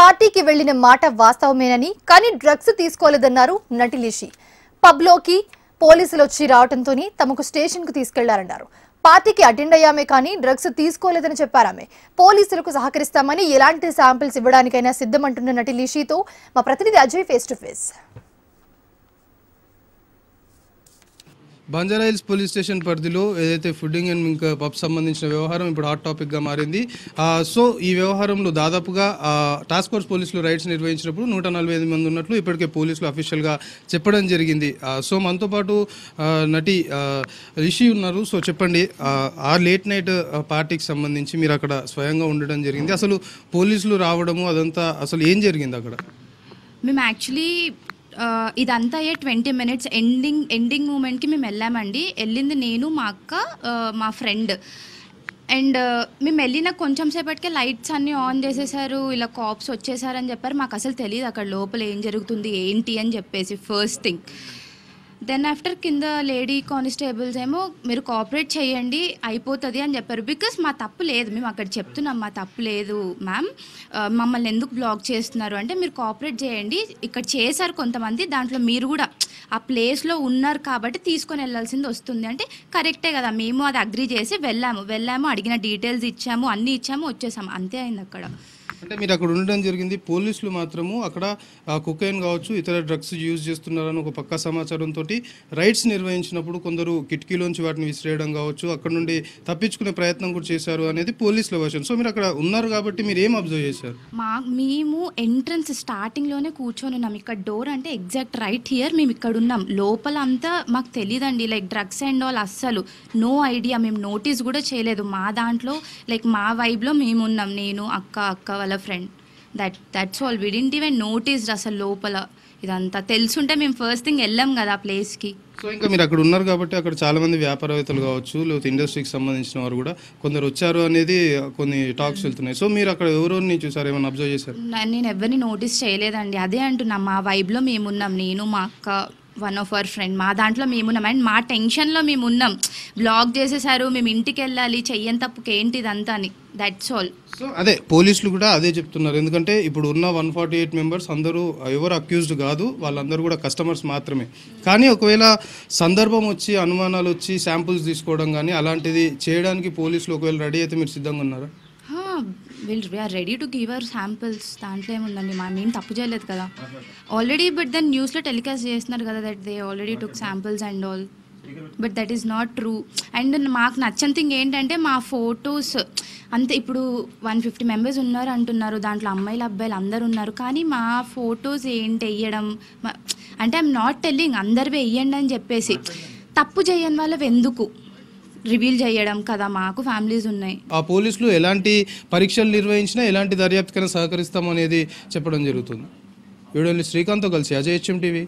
పార్టీకి వెళ్లిన మాట వాస్తవమేనని కానీ డ్రగ్స్ తీసుకోలేదన్నారు లిషి పబ్లోకి పోలీసులు వచ్చి రావడంతో తమకు స్టేషన్ కు తీసుకెళ్లారన్నారు పార్టీకి అటెండ్ అయ్యామే కానీ డ్రగ్స్ తీసుకోలేదని చెప్పారామే పోలీసులకు సహకరిస్తామని ఎలాంటి శాంపిల్స్ ఇవ్వడానికైనా సిద్ధమంటున్న నటి లీషితో మా ప్రతినిధి Ajay face to face Banjara Hills police station పరిధిలో ఏదైతే ఫుడ్డింగ్ అండ్ ఇంకా పబ్ సంబంధించిన వ్యవహారం ఇప్పుడు హాట్ టాపిక్గా మారింది సో ఈ వ్యవహారంలో దాదాపుగా టాస్క్ ఫోర్స్ పోలీసులు రైడ్స్ నిర్వహించినప్పుడు నూట నలభై ఐదు మంది ఉన్నట్లు ఇప్పటికే పోలీసులు అఫీషియల్గా చెప్పడం జరిగింది సో మనతో పాటు నటి రిషి ఉన్నారు సో చెప్పండి ఆ లేట్ నైట్ పార్టీకి సంబంధించి మీరు అక్కడ స్వయంగా ఉండడం జరిగింది అసలు పోలీసులు రావడము అదంతా అసలు ఏం జరిగింది అక్కడ మేము యాక్చువల్లీ ఇదంతా అయ్యే ట్వంటీ మినిట్స్ ఎండింగ్ ఎండింగ్ మూమెంట్కి మేము వెళ్ళామండి వెళ్ళింది నేను మా అక్క మా ఫ్రెండ్ అండ్ మేము వెళ్ళిన కొంచెం సేపటికే లైట్స్ అన్నీ ఆన్ చేసేసారు ఇలా కాప్స్ వచ్చేసారని చెప్పారు మాకు అసలు తెలియదు అక్కడ లోపల ఏం జరుగుతుంది ఏంటి అని చెప్పేసి ఫస్ట్ థింగ్ దెన్ ఆఫ్టర్ కింద లేడీ కానిస్టేబుల్స్ ఏమో మీరు కోఆపరేట్ చేయండి అయిపోతుంది అని చెప్పారు బికాస్ మా తప్పు లేదు మేము అక్కడ చెప్తున్నాం మా తప్పు లేదు మ్యామ్ uh, మమ్మల్ని ఎందుకు బ్లాక్ చేస్తున్నారు అంటే మీరు కోఆపరేట్ చేయండి ఇక్కడ చేశారు కొంతమంది దాంట్లో మీరు కూడా ఆ ప్లేస్లో ఉన్నారు కాబట్టి తీసుకొని వెళ్ళాల్సింది వస్తుంది అంటే కరెక్టే కదా మేము అది అగ్రి చేసి వెళ్ళాము వెళ్ళాము అడిగిన డీటెయిల్స్ ఇచ్చాము అన్నీ ఇచ్చాము వచ్చేసాము అంతే అయింది అక్కడ అంటే మీరు అక్కడ ఉండడం జరిగింది పోలీసులు మాత్రము అక్కడ కుకైన్ కావచ్చు ఇతర డ్రగ్స్ యూజ్ చేస్తున్నారని ఒక పక్క సమాచారంతో రైడ్స్ నిర్వహించినప్పుడు కొందరు కిటికీలోంచి వాటిని విసిరేయడం కావచ్చు అక్కడ నుండి తప్పించుకునే ప్రయత్నం కూడా చేశారు అనేది పోలీసుల వర్షన్ సో మీరు అక్కడ ఉన్నారు కాబట్టి మీరు ఏం అబ్జర్వ్ చేశారు మా మేము ఎంట్రన్స్ స్టార్టింగ్లోనే కూర్చొని ఉన్నాం ఇక్కడ డోర్ అంటే ఎగ్జాక్ట్ రైట్ హియర్ మేము ఇక్కడ ఉన్నాం లోపల అంతా మాకు తెలియదండి లైక్ డ్రగ్స్ అండ్ ఆల్ అస్సలు నో ఐడియా మేము నోటీస్ కూడా చేయలేదు మా దాంట్లో లైక్ మా వైబ్లో మేము ఉన్నాం నేను అక్క అక్క వాళ్ళ friend that that's all we didn't even noticed అసలు లోపల ఇదంతా తెలుసుంటే మేము ఫస్ట్ థింగ్ వెళ్ళాం కదా ఆ ప్లేస్కి సో ఇంకా మీరు అక్కడ ఉన్నారు కాబట్టి అక్కడ చాలా మంది వ్యాపారవేత్తలు కావచ్చు లేకపోతే ఇండస్ట్రీకి సంబంధించిన వారు కూడా కొందరు వచ్చారు అనేది కొన్ని టాక్స్ వెళ్తున్నాయి సో మీరు అక్కడ ఎవరిని చూసారు ఏమైనా అబ్జర్వ్ చేశారు నేను ఎవరిని నోటీస్ చేయలేదండి అదే అంటున్నా మా వైబ్లో మేమున్నాం నేను మా అక్క వన్ ఆఫ్ అవర్ ఫ్రెండ్ మా దాంట్లో మేమున్నాం అండ్ మా టెన్షన్లో మేము ఉన్నాం బ్లాక్ చేసేసారు మేము ఇంటికి వెళ్ళాలి చెయ్యని తప్పుకి ఏంటి ఇదంతా అని దట్స్ ఆల్ సో అదే పోలీసులు కూడా అదే చెప్తున్నారు ఎందుకంటే ఇప్పుడు ఉన్న వన్ ఫార్టీ ఎయిట్ మెంబర్స్ అందరూ ఎవరు అక్యూజ్డ్ కాదు వాళ్ళందరూ కూడా కస్టమర్స్ మాత్రమే కానీ ఒకవేళ సందర్భం వచ్చి అనుమానాలు వచ్చి శాంపుల్స్ తీసుకోవడం కానీ అలాంటిది చేయడానికి పోలీసులు ఒకవేళ రెడీ అయితే మీరు సిద్ధంగా ఉన్నారా will we're ready to give our samples దాంట్లో ఏముందండి మా మేము తప్పు చేయలేదు కదా ఆల్రెడీ బట్ దెన్ న్యూస్లో టెలికాస్ట్ చేస్తున్నారు కదా that they already took samples and all but that is not true and మాకు నచ్చని థింగ్ ఏంటంటే మా ఫొటోస్ అంతే ఇప్పుడు వన్ ఫిఫ్టీ మెంబర్స్ ఉన్నారు అంటున్నారు దాంట్లో అమ్మాయిలు అబ్బాయిలు అందరు ఉన్నారు కానీ మా ఫొటోస్ ఏంటి వేయడం అంటే ఐఎమ్ నాట్ టెల్లింగ్ అందరివి వేయండి అని చెప్పేసి తప్పు చేయని వాళ్ళవి ఎందుకు రివీల్ చేయడం కదా మాకు ఫ్యామిలీస్ ఉన్నాయి ఆ పోలీసులు ఎలాంటి పరీక్షలు నిర్వహించినా ఎలాంటి దర్యాప్తుకైనా సహకరిస్తామనేది చెప్పడం జరుగుతుంది వీడియోని శ్రీకాంత్తో కలిసి అజయ్ హెచ్ఎం టీవీ